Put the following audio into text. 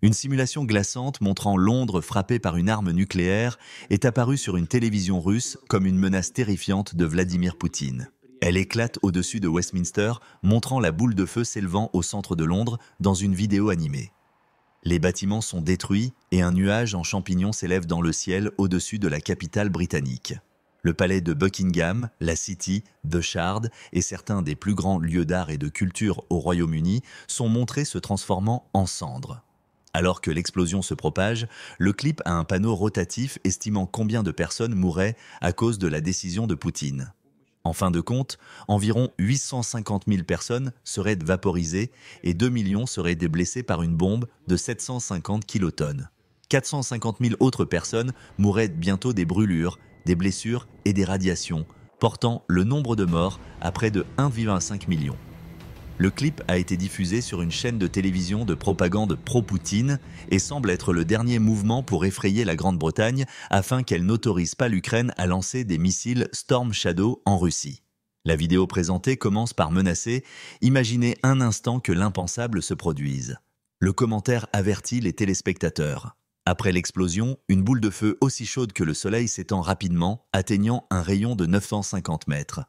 Une simulation glaçante montrant Londres frappée par une arme nucléaire est apparue sur une télévision russe comme une menace terrifiante de Vladimir Poutine. Elle éclate au-dessus de Westminster, montrant la boule de feu s'élevant au centre de Londres dans une vidéo animée. Les bâtiments sont détruits et un nuage en champignons s'élève dans le ciel au-dessus de la capitale britannique le palais de Buckingham, la City, de Shard et certains des plus grands lieux d'art et de culture au Royaume-Uni sont montrés se transformant en cendres. Alors que l'explosion se propage, le clip a un panneau rotatif estimant combien de personnes mouraient à cause de la décision de Poutine. En fin de compte, environ 850 000 personnes seraient vaporisées et 2 millions seraient déblessées par une bombe de 750 kilotonnes. 450 000 autres personnes mourraient bientôt des brûlures des blessures et des radiations, portant le nombre de morts à près de 1,25 million. Le clip a été diffusé sur une chaîne de télévision de propagande pro-Poutine et semble être le dernier mouvement pour effrayer la Grande-Bretagne afin qu'elle n'autorise pas l'Ukraine à lancer des missiles Storm Shadow en Russie. La vidéo présentée commence par menacer « Imaginez un instant que l'impensable se produise ». Le commentaire avertit les téléspectateurs. Après l'explosion, une boule de feu aussi chaude que le Soleil s'étend rapidement, atteignant un rayon de 950 mètres.